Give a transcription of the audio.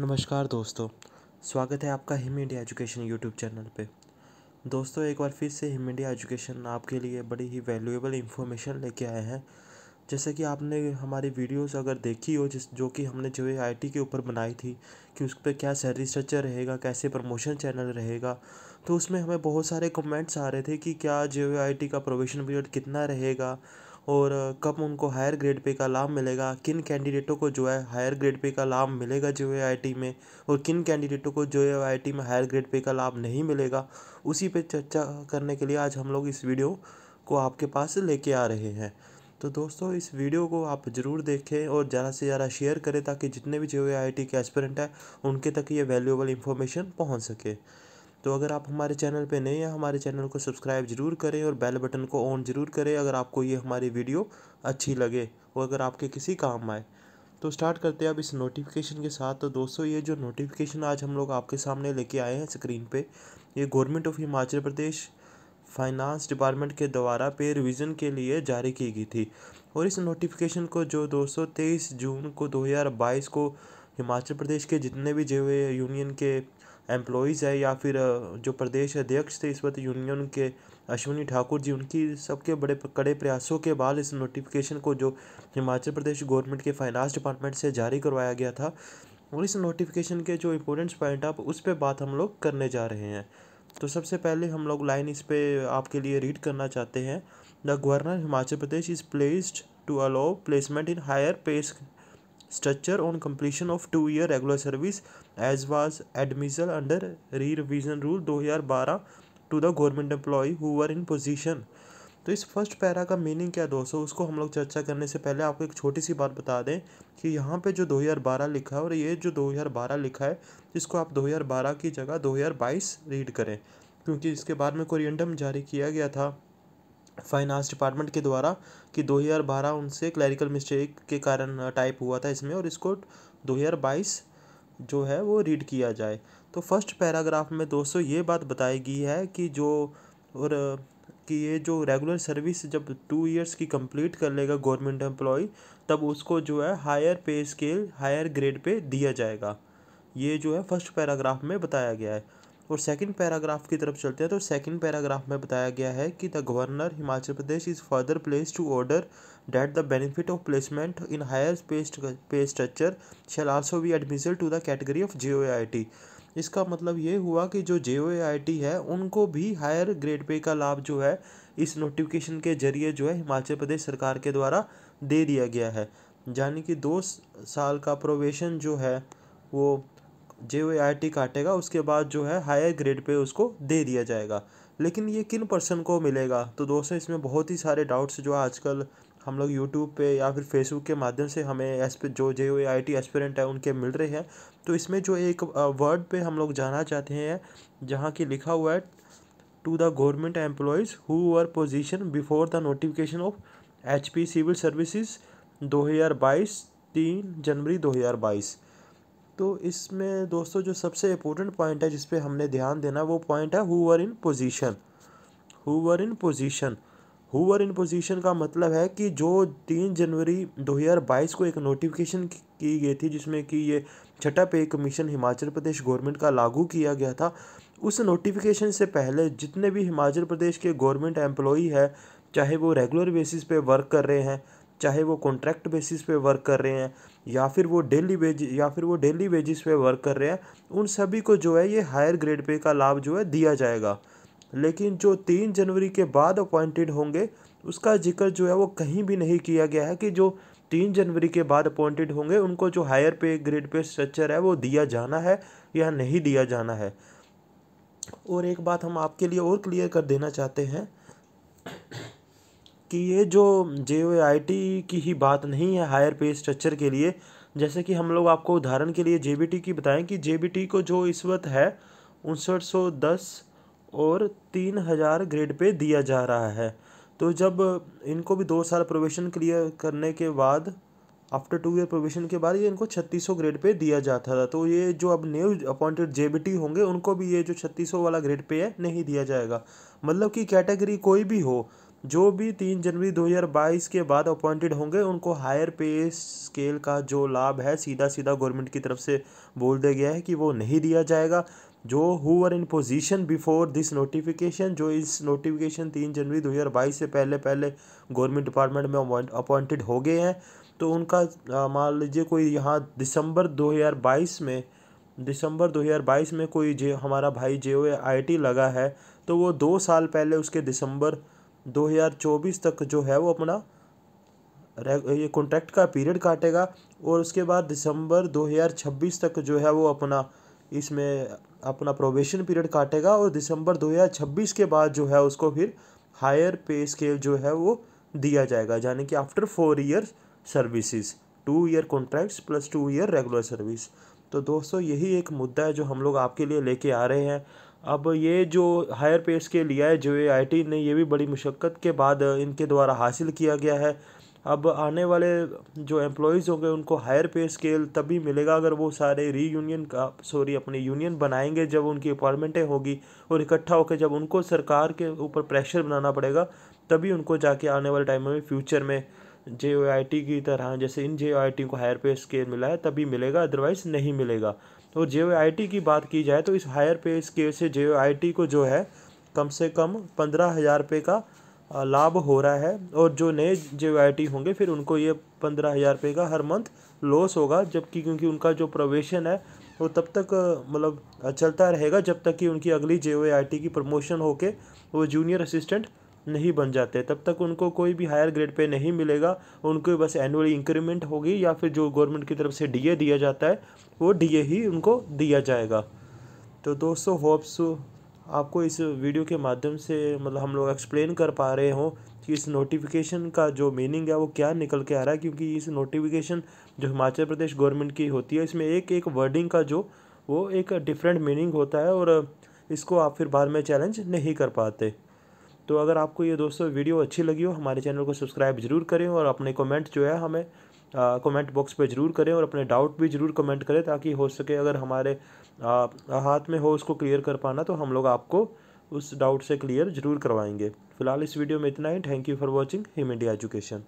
नमस्कार दोस्तों स्वागत है आपका Him India education YouTube channel पे दोस्तों एक बार फिर से हिम इंडिया एजुकेशन आपके लिए बड़ी ही वैल्यूएबल इन्फॉर्मेशन लेके आए हैं जैसे कि आपने हमारी वीडियोस अगर देखी हो जिस जो कि हमने जो है के ऊपर बनाई थी कि उस पर क्या सैलरी स्ट्रक्चर रहेगा कैसे प्रमोशन चैनल रहेगा तो उसमें हमें बहुत सारे कमेंट्स आ रहे थे कि क्या जो है का प्रोवेशन पीरियड कितना रहेगा और कब उनको हायर ग्रेड पे का लाभ मिलेगा किन कैंडिडेटों को जो है हायर ग्रेड पे का लाभ मिलेगा जो है आई में और किन कैंडिडेटों को जो है आई में हायर ग्रेड पे का लाभ नहीं मिलेगा उसी पर चर्चा करने के लिए आज हम लोग इस वीडियो को आपके पास लेके आ रहे हैं तो दोस्तों इस वीडियो को आप ज़रूर देखें और ज़्यादा से ज़्यादा शेयर करें ताकि जितने भी जो है आई के एस्परेंट हैं उनके तक ये वैल्यूएबल इन्फॉर्मेशन पहुंच सके तो अगर आप हमारे चैनल पे नए हैं हमारे चैनल को सब्सक्राइब ज़रूर करें और बेल बटन को ऑन ज़रूर करें अगर आपको ये हमारी वीडियो अच्छी लगे और अगर आपके किसी काम आए तो स्टार्ट करते हैं अब इस नोटिफिकेशन के साथ तो दोस्तों ये जो नोटिफिकेशन आज हम लोग आपके सामने लेके आए हैं स्क्रीन पे ये government of Himachal Pradesh finance department के द्वारा पे रिवीजन के लिए जारी की गई थी और इस नोटिफिकेशन को जो दोस्तों तेईस जून को 2022 को हिमाचल प्रदेश के जितने भी जो यूनियन के एम्प्लॉयज़ है या फिर जो प्रदेश अध्यक्ष थे इस वक्त यूनियन के अश्विनी ठाकुर जी उनकी सबके बड़े कड़े प्रयासों के बाद इस नोटिफिकेशन को जो हिमाचल प्रदेश गवर्नमेंट के फाइनेंस डिपार्टमेंट से जारी करवाया गया था और इस नोटिफिकेशन के जो इम्पोर्टेंट पॉइंट आप उस पर बात हम लोग करने जा रहे हैं तो सबसे पहले हम लोग लाइन इस पर आपके लिए रीड करना चाहते हैं the governor Himachal Pradesh is placed to allow placement in higher pay structure on completion of two year regular service as was admissible under re-revision rule 2012 to the government employee who were in position तो इस first para का meaning क्या दोस्तों उसको हम लोग चर्चा करने से पहले आपको एक छोटी सी बात बता दें कि यहाँ पे जो 2012 लिखा है और ये जो 2012 लिखा है इसको आप 2012 की जगह 2022 रीड करें क्योंकि इसके बाद में कोरिएंडम जारी किया गया था फाइनेंस डिपार्टमेंट के द्वारा कि 2012 उनसे क्लैरिकल मिस्टेक के कारण टाइप हुआ था इसमें और इसको 2022 जो है वो रीड किया जाए तो फर्स्ट पैराग्राफ में दोस्तों ये बात बताई गई है कि जो और कि ये जो रेगुलर सर्विस जब टू इयर्स की कंप्लीट कर लेगा गवर्नमेंट एम्प्लॉय तब उसको जो है हायर पे स्केल हायर ग्रेड पे दिया जाएगा ये जो है फर्स्ट पैराग्राफ में बताया गया है और सेकंड पैराग्राफ की तरफ चलते हैं तो सेकंड पैराग्राफ में बताया गया है कि the governor Himachal Pradesh is further place to order that the benefit of placement in higher pay structure shall also be admissible to the category of J इसका मतलब ये हुआ कि जो जे है उनको भी हायर ग्रेड पे का लाभ जो है इस नोटिफिकेशन के जरिए जो है हिमाचल प्रदेश सरकार के द्वारा दे दिया गया है यानी कि दो साल का प्रोवेशन जो है वो जे वो आई काटेगा उसके बाद जो है हायर ग्रेड पे उसको दे दिया जाएगा लेकिन ये किन पर्सन को मिलेगा तो दोस्तों इसमें बहुत ही सारे डाउट्स जो आजकल हम लोग यूट्यूब पे या फिर फेसबुक के माध्यम से हमें एस्पे जो जे ओ आई टी एस्पिरेंट है उनके मिल रहे हैं तो इसमें जो एक वर्ड पे हम लोग जाना चाहते हैं जहाँ की लिखा हुआ है to the government employees who are position before the notification of H P civil services दो हज़ार बाईस तीन जनवरी दो हज़ार बाईस तो इसमें दोस्तों जो सबसे इम्पोर्टेंट पॉइंट है जिस हमने ध्यान देना वो पॉइंट है who are in position who are in position who are in position का मतलब है कि जो तीन जनवरी 2022 को एक नोटिफिकेशन की गई थी जिसमें कि ये छठा पे कमीशन हिमाचल प्रदेश गवर्नमेंट का लागू किया गया था उस नोटिफिकेशन से पहले जितने भी हिमाचल प्रदेश के गवर्नमेंट एम्प्लॉई है चाहे वो रेगुलर बेसिस पे वर्क कर रहे हैं चाहे वो कॉन्ट्रैक्ट बेसिस पे वर्क कर रहे हैं या फिर वो डेली वेज या फिर वो डेली बेजिस पे वर्क कर रहे हैं उन सभी को जो है ये हायर ग्रेड पे का लाभ जो है दिया जाएगा लेकिन जो तीन जनवरी के बाद अपॉइंटेड होंगे उसका जिक्र जो है वो कहीं भी नहीं किया गया है कि जो तीन जनवरी के बाद अपॉइंटेड होंगे उनको जो हायर पे ग्रेड पे स्ट्रक्चर है वो दिया जाना है या नहीं दिया जाना है और एक बात हम आपके लिए और क्लियर कर देना चाहते हैं कि ये जो जे ओ आई टी की ही बात नहीं है हायर पे स्ट्रक्चर के लिए जैसे कि हम लोग आपको उदाहरण के लिए जे बी टी की बताएं कि जे बी टी को जो इस वक्त है उनसठ सौ दस और तीन हज़ार ग्रेड पे दिया जा रहा है तो जब इनको भी दो साल प्रोवेशन क्लियर करने के बाद आफ्टर टू ईयर प्रोवेशन के बाद ये इनको छत्तीस सौ ग्रेड पे दिया जाता था तो ये जो अब new appointed J B T होंगे उनको भी ये जो छत्तीस सौ वाला ग्रेड पे है नहीं दिया जाएगा मतलब कि कैटेगरी कोई भी हो जो भी तीन जनवरी 2022 के बाद अपॉइंटेड होंगे उनको हायर पे स्केल का जो लाभ है सीधा सीधा गवर्नमेंट की तरफ से बोल दिया गया है कि वो नहीं दिया जाएगा जो who are in position before this notification जो इस नोटिफिकेशन तीन जनवरी 2022 से पहले पहले गवर्नमेंट डिपार्टमेंट में अपॉइंटेड हो गए हैं तो उनका मान लीजिए कोई यहाँ दिसंबर 2022 में दिसंबर 2022 में कोई जे हमारा भाई जे ओ आई टी लगा है तो वो दो साल पहले उसके दिसंबर 2024 तक जो है वो अपना ये कॉन्ट्रैक्ट का पीरियड काटेगा और उसके बाद दिसंबर 2026 तक जो है वो अपना इसमें अपना प्रोबेशन पीरियड काटेगा और दिसंबर 2026 के बाद जो है उसको फिर हायर पे स्केल जो है वो दिया जाएगा यानी कि after four year services two year contracts plus two year regular service तो दोस्तों यही एक मुद्दा है जो हम लोग आपके लिए लेके आ रहे हैं अब ये जो हायर पे स्केल लिया है जो आई ने ये भी बड़ी मुशक्क़त के बाद इनके द्वारा हासिल किया गया है अब आने वाले जो एम्प्लॉयज़ होंगे उनको हायर पे स्केल तभी मिलेगा अगर वो सारे री यूनियन का सॉरी अपने यूनियन बनाएंगे जब उनकी अपॉइंटमेंटें होगी और इकट्ठा होकर जब उनको सरकार के ऊपर प्रेशर बनाना पड़ेगा तभी उनको जाके आने वाले टाइम में फ्यूचर में जे की तरह जैसे इन जे को हायर पे स्केल मिला है तभी मिलेगा अदरवाइज़ नहीं मिलेगा तो जे की बात की जाए तो इस हायर पे स्केल से जे को जो है कम से कम पंद्रह हज़ार रुपये का लाभ हो रहा है और जो नए जे होंगे फिर उनको ये पंद्रह हज़ार रुपये का हर मंथ लॉस होगा जबकि क्योंकि उनका जो प्रोवेशन है वो तब तक मतलब चलता रहेगा जब तक कि उनकी अगली जे की प्रमोशन होकर वो जूनियर असिस्टेंट नहीं बन जाते तब तक उनको कोई भी हायर ग्रेड पे नहीं मिलेगा उनको बस एनुअल इंक्रीमेंट होगी या फिर जो गवर्नमेंट की तरफ से डीए दिया जाता है वो डीए ही उनको दिया जाएगा तो दोस्तों होप्स आपको इस वीडियो के माध्यम से मतलब हम लोग एक्सप्लेन कर पा रहे हों कि इस नोटिफिकेशन का जो मीनिंग है वो क्या निकल के आ रहा है क्योंकि इस नोटिफिकेशन जो हिमाचल प्रदेश गवर्नमेंट की होती है इसमें एक एक वर्डिंग का जो वो एक डिफरेंट मीनिंग होता है और इसको आप फिर बाद में चैलेंज नहीं कर पाते तो अगर आपको ये दोस्तों वीडियो अच्छी लगी हो हमारे चैनल को सब्सक्राइब जरूर करें और अपने कमेंट जो है हमें कमेंट बॉक्स पे ज़रूर करें और अपने डाउट भी ज़रूर कमेंट करें ताकि हो सके अगर हमारे आ, हाथ में हो उसको क्लियर कर पाना तो हम लोग आपको उस डाउट से क्लियर जरूर करवाएंगे फिलहाल इस वीडियो में इतना ही thank you for watching Him India education